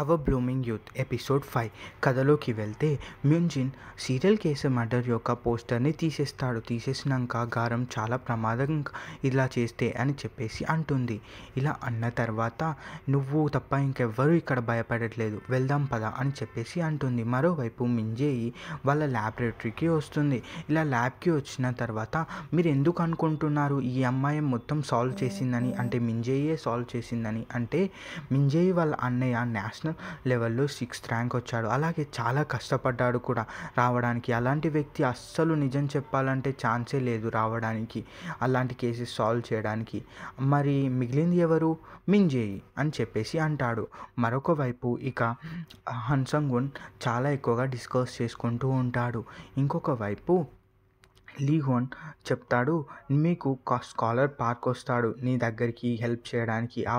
hour blooming youth episode five కథలోకి వెళ్తే మ్యూన్జిన్ serial case murder యొక్క పోస్టర్ని తీసేస్తాడు తీసేసినాక గారం చాలా ప్రమాదం ఇలా చేస్తే అని చెప్పేసి అంటుంది ఇలా అన్న తర్వాత నువ్వు తప్ప ఇంకెవ్వరూ ఇక్కడ భయపడట్లేదు వెళ్దాం పదా అని చెప్పేసి అంటుంది మరోవైపు మింజేయి వాళ్ళ ల్యాబొరేటరీకి వస్తుంది ఇలా ల్యాబ్కి వచ్చిన తర్వాత మీరు ఎందుకు అనుకుంటున్నారు ఈ అమ్మాయి మొత్తం సాల్వ్ చేసిందని అంటే మింజేయే సాల్వ్ చేసిందని అంటే మింజేయి వాళ్ళ అన్నయ్య నేషనల్ ఇంటర్నేషనల్ లెవెల్లో సిక్స్త్ ర్యాంక్ వచ్చాడు అలాగే చాలా కష్టపడ్డాడు కూడా రావడానికి అలాంటి వ్యక్తి అస్సలు నిజం చెప్పాలంటే ఛాన్సే లేదు రావడానికి అలాంటి కేసెస్ సాల్వ్ చేయడానికి మరి మిగిలింది ఎవరు మింజేయి అని చెప్పేసి అంటాడు మరొక వైపు ఇక హన్సంగున్ చాలా ఎక్కువగా డిస్కస్ చేసుకుంటూ ఉంటాడు ఇంకొక వైపు లీహోన్ చెప్తాడు మీకు స్కాలర్ పార్క్ వస్తాడు నీ దగ్గరికి హెల్ప్ చేయడానికి ఆ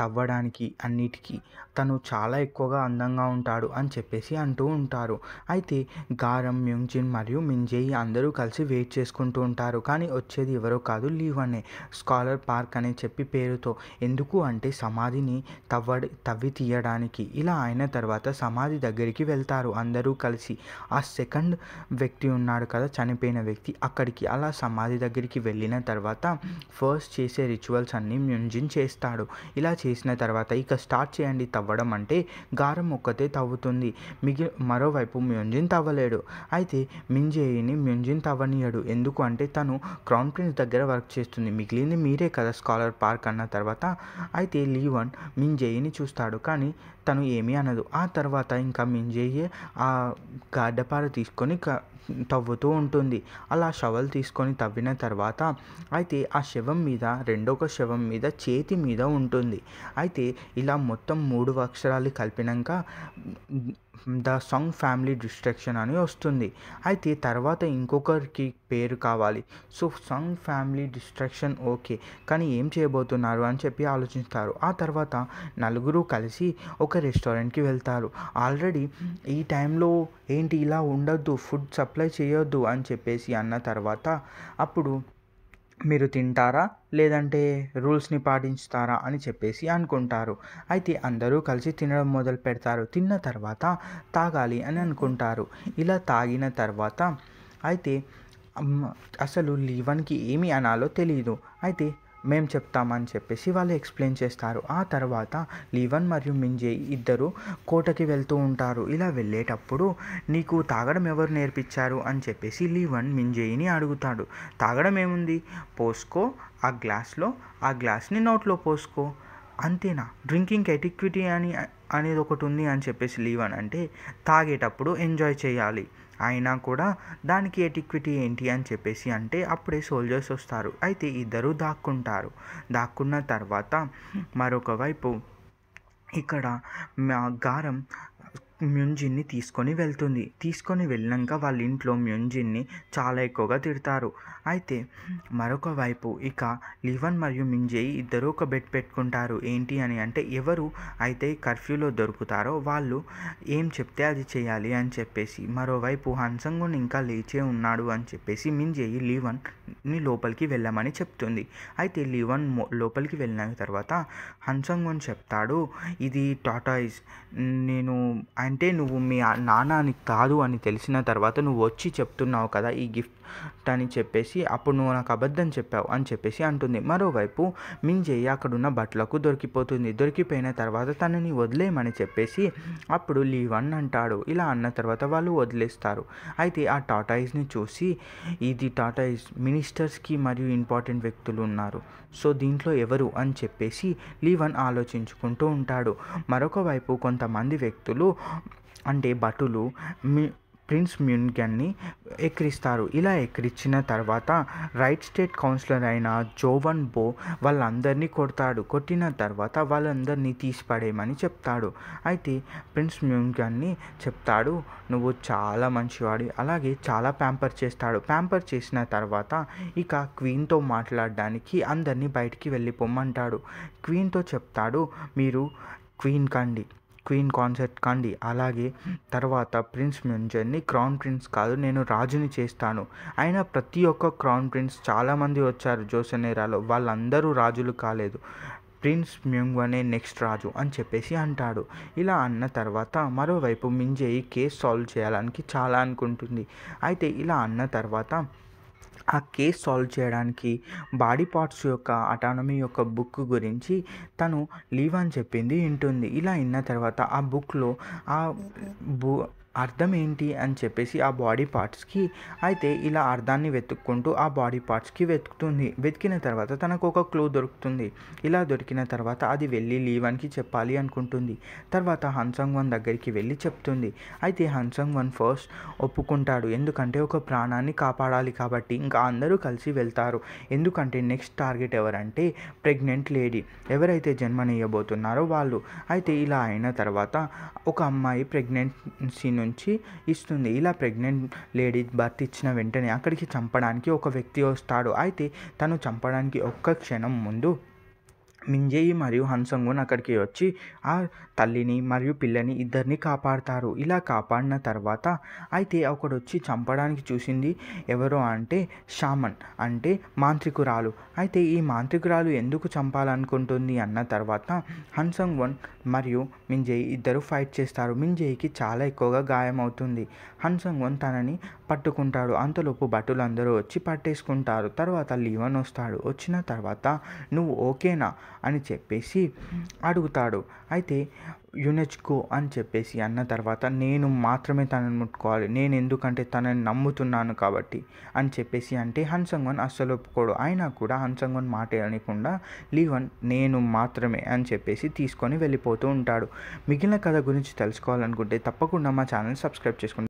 తవ్వడానికి అన్నిటికీ తను చాలా ఎక్కువగా అందంగా ఉంటాడు అని చెప్పేసి అంటూ ఉంటారు అయితే గారం మ్యూంజిన్ మరియు మింజేయి అందరూ కలిసి వెయిట్ చేసుకుంటూ ఉంటారు కానీ వచ్చేది ఎవరో కాదు లీహోనే స్కాలర్ పార్క్ అని చెప్పి పేరుతో ఎందుకు అంటే సమాధిని తవ్వడి తవ్వి తీయడానికి ఇలా అయిన తర్వాత సమాధి దగ్గరికి వెళ్తారు అందరూ కలిసి ఆ సెకండ్ వ్యక్తి ఉన్నాడు కదా చనిపోయిన వ్యక్తి అక్కడికి అలా సమాధి దగ్గరికి వెళ్ళిన తర్వాత ఫస్ట్ చేసే రిచువల్స్ అన్నీ మ్యుంజిన్ చేస్తాడు ఇలా చేసిన తర్వాత ఇక స్టార్ట్ చేయండి తవ్వడం అంటే గారం ఒక్కతే తవ్వుతుంది మిగిలి మరోవైపు మ్యుంజిన్ తవ్వలేడు అయితే మింజేయిని మ్యుంజిన్ తవ్వనీయడు ఎందుకు అంటే తను క్రౌన్ ప్రిన్స్ దగ్గర వర్క్ చేస్తుంది మిగిలింది మీరే కదా స్కాలర్ పార్క్ అన్న తర్వాత అయితే లీవన్ మింజేయిని చూస్తాడు కానీ తను ఏమీ అనదు ఆ తర్వాత ఇంకా మింజేయే ఆ గాడ్డపార తీసుకొని తవ్వుతూ ఉంటుంది అలా షవల్ తీసుకొని తవ్విన తర్వాత అయితే ఆ శవం మీద రెండొక శవం మీద చేతి మీద ఉంటుంది అయితే ఇలా మొత్తం మూడు అక్షరాలు కలిపినాక ద సాంగ్ ఫ్యామిలీ డిస్ట్రక్షన్ అని వస్తుంది అయితే తర్వాత ఇంకొకరికి పేరు కావాలి so song family destruction okay కానీ ఏం చేయబోతున్నారు అని చెప్పి ఆలోచిస్తారు ఆ తర్వాత నలుగురు కలిసి ఒక రెస్టారెంట్కి వెళ్తారు ఆల్రెడీ ఈ టైంలో ఏంటి ఇలా ఉండొద్దు ఫుడ్ సప్లై చేయొద్దు అని చెప్పేసి అన్న తర్వాత అప్పుడు మీరు తింటారా లేదంటే రూల్స్ని పాటించుతారా అని చెప్పేసి అనుకుంటారు అయితే అందరూ కలిసి తినడం మొదలు పెడతారు తిన్న తర్వాత తాగాలి అని అనుకుంటారు ఇలా తాగిన తర్వాత అయితే అసలు లీవన్కి ఏమి అనాలో తెలియదు అయితే మేము చెప్తామని చెప్పేసి వాళ్ళు ఎక్స్ప్లెయిన్ చేస్తారు ఆ తర్వాత లీవన్ మరియు మింజే ఇద్దరు కోటకి వెళ్తూ ఉంటారు ఇలా వెళ్ళేటప్పుడు నీకు తాగడం ఎవరు నేర్పించారు అని చెప్పేసి లీవన్ మింజేయిని అడుగుతాడు తాగడం ఏముంది పోసుకో ఆ గ్లాస్లో ఆ గ్లాస్ని నోట్లో పోసుకో అంతేనా డ్రింకింగ్ ఎటిక్విటీ అని అనేది ఒకటి ఉంది అని చెప్పేసి లీవన్ అంటే తాగేటప్పుడు ఎంజాయ్ చేయాలి అయినా కూడా దానికి ఎటిక్విటీ ఏంటి అని చెప్పేసి అంటే అప్పుడే సోల్జర్స్ వస్తారు అయితే ఇద్దరు దాక్కుంటారు దాక్కున్న తర్వాత మరొక వైపు ఇక్కడ గారం మ్యుంజిన్ని తీసుకొని వెళ్తుంది తీసుకొని వెళ్ళాక వాళ్ళ ఇంట్లో మ్యుంజిన్ని చాలా ఎక్కువగా తిడతారు అయితే మరొక వైపు ఇక లివన్ మరియు మింజేయి ఇద్దరు ఒక బెడ్ పెట్టుకుంటారు ఏంటి అని అంటే ఎవరు అయితే కర్ఫ్యూలో దొరుకుతారో వాళ్ళు ఏం చెప్తే అది చేయాలి అని చెప్పేసి మరోవైపు హన్సంగుని ఇంకా లేచే ఉన్నాడు అని చెప్పేసి మింజేయి లీవన్ని లోపలికి వెళ్ళమని చెప్తుంది అయితే లీవన్ లోపలికి వెళ్ళిన తర్వాత హన్సంగున్ చెప్తాడు ఇది టాటాయిస్ నేను అంటే నువ్వు మీ నాన్నని కాదు అని తెలిసిన తర్వాత నువ్వు వచ్చి చెప్తున్నావు కదా ఈ గిఫ్ట్ అని చెప్పేసి అప్పుడు నువ్వు నాకు అబద్ధం చెప్పావు అని చెప్పేసి అంటుంది మరోవైపు మింజయ్య అక్కడున్న బట్టలకు దొరికిపోతుంది దొరికిపోయిన తర్వాత తనని వదిలేయమని చెప్పేసి అప్పుడు లీవన్ అంటాడు ఇలా అన్న తర్వాత వాళ్ళు వదిలేస్తారు అయితే ఆ టాటాయిస్ని చూసి ఇది టాటాయిస్ మినిస్టర్స్కి మరియు ఇంపార్టెంట్ వ్యక్తులు ఉన్నారు సో దీంట్లో ఎవరు అని చెప్పేసి లీవన్ ఆలోచించుకుంటూ ఉంటాడు మరొక వైపు కొంతమంది వ్యక్తులు అంటే భటులు మీ ప్రిన్స్ మ్యూన్గన్ని ఎక్కిరిస్తారు ఇలా ఎక్కిరిచ్చిన తర్వాత రైట్ స్టేట్ కౌన్సిలర్ అయిన జోవన్ బో వాళ్ళందరినీ కొడతాడు కొట్టిన తర్వాత వాళ్ళందరినీ తీసిపడేయమని చెప్తాడు అయితే ప్రిన్స్ మ్యూన్గన్ని చెప్తాడు నువ్వు చాలా మంచివాడి అలాగే చాలా ప్యాంపర్ చేస్తాడు ప్యాంపర్ చేసిన తర్వాత ఇక క్వీన్తో మాట్లాడడానికి అందరినీ బయటికి వెళ్ళిపోమ్మంటాడు క్వీన్తో చెప్తాడు మీరు క్వీన్ కండి క్వీన్ కాన్సర్ట్ కాండి అలాగే తర్వాత ప్రిన్స్ మ్యూన్జన్ని క్రౌన్ ప్రిన్స్ కాదు నేను రాజుని చేస్తాను ఆయన ప్రతి ఒక్క క్రౌన్ ప్రిన్స్ చాలామంది వచ్చారు జోసనేరాలో వాళ్ళందరూ రాజులు కాలేదు ప్రిన్స్ మ్యూంగ్ అనే నెక్స్ట్ రాజు అని చెప్పేసి అంటాడు ఇలా అన్న తర్వాత మరోవైపు మింజేయి కేసు సాల్వ్ చేయడానికి చాలా అనుకుంటుంది అయితే ఇలా అన్న తర్వాత ఆ కేస్ సాల్వ్ చేయడానికి బాడీ పార్ట్స్ యొక్క అటానమీ యొక్క బుక్ గురించి తను లీవ్ అని చెప్పింది వింటుంది ఇలా విన్న తర్వాత ఆ బుక్లో ఆ బు అర్థం ఏంటి అని చెప్పేసి ఆ బాడీ పార్ట్స్కి అయితే ఇలా అర్థాన్ని వెతుక్కుంటూ ఆ బాడీ పార్ట్స్కి వెతుకుతుంది వెతికిన తర్వాత తనకు ఒక క్లూ దొరుకుతుంది ఇలా దొరికిన తర్వాత అది వెళ్ళి లీవన్కి చెప్పాలి అనుకుంటుంది తర్వాత హన్సంగ్ వన్ దగ్గరికి వెళ్ళి చెప్తుంది అయితే హన్సంగ్ వన్ ఫస్ట్ ఒప్పుకుంటాడు ఎందుకంటే ఒక ప్రాణాన్ని కాపాడాలి కాబట్టి ఇంకా అందరూ కలిసి వెళ్తారు ఎందుకంటే నెక్స్ట్ టార్గెట్ ఎవరంటే ప్రెగ్నెంట్ లేడీ ఎవరైతే జన్మనియబోతున్నారో వాళ్ళు అయితే ఇలా అయిన తర్వాత ఒక అమ్మాయి ప్రెగ్నెన్సీ నుంచి ఇస్తుంది ఇలా ప్రెగ్నెంట్ లేడీ బర్త్ ఇచ్చిన వెంటనే అక్కడికి చంపడానికి ఒక వ్యక్తి వస్తాడు అయితే తను చంపడానికి ఒక్క క్షణం ముందు మింజేయి మరియు హన్సంగున్ అక్కడికి వచ్చి ఆ తల్లిని మరియు పిల్లని ఇద్దరిని కాపాడుతారు ఇలా కాపాడిన తర్వాత అయితే ఒకడు వచ్చి చంపడానికి చూసింది ఎవరో అంటే షామన్ అంటే మాంత్రికురాలు అయితే ఈ మాంత్రికురాలు ఎందుకు చంపాలనుకుంటుంది అన్న తర్వాత వన్ మరియు మింజేయి ఇద్దరు ఫైట్ చేస్తారు మింజేయికి చాలా ఎక్కువగా గాయం అవుతుంది వన్ తనని పట్టుకుంటాడు అంతలోపు భటులు అందరూ వచ్చి పట్టేసుకుంటారు తర్వాత లీవన్ వస్తాడు వచ్చిన తర్వాత నువ్వు ఓకేనా అని చెప్పేసి అడుగుతాడు అయితే యునెచ్కో అని చెప్పేసి అన్న తర్వాత నేను మాత్రమే తనని ముట్టుకోవాలి నేను ఎందుకంటే తనని నమ్ముతున్నాను కాబట్టి అని చెప్పేసి అంటే హన్సంగన్ అస్సలు ఒప్పుకోడు అయినా కూడా హన్సంగన్ మాట అనకుండా లీవన్ నేను మాత్రమే అని చెప్పేసి తీసుకొని వెళ్ళిపోతూ ఉంటాడు మిగిలిన కథ గురించి తెలుసుకోవాలనుకుంటే తప్పకుండా మా ఛానల్ సబ్స్క్రైబ్ చేసుకుంటాను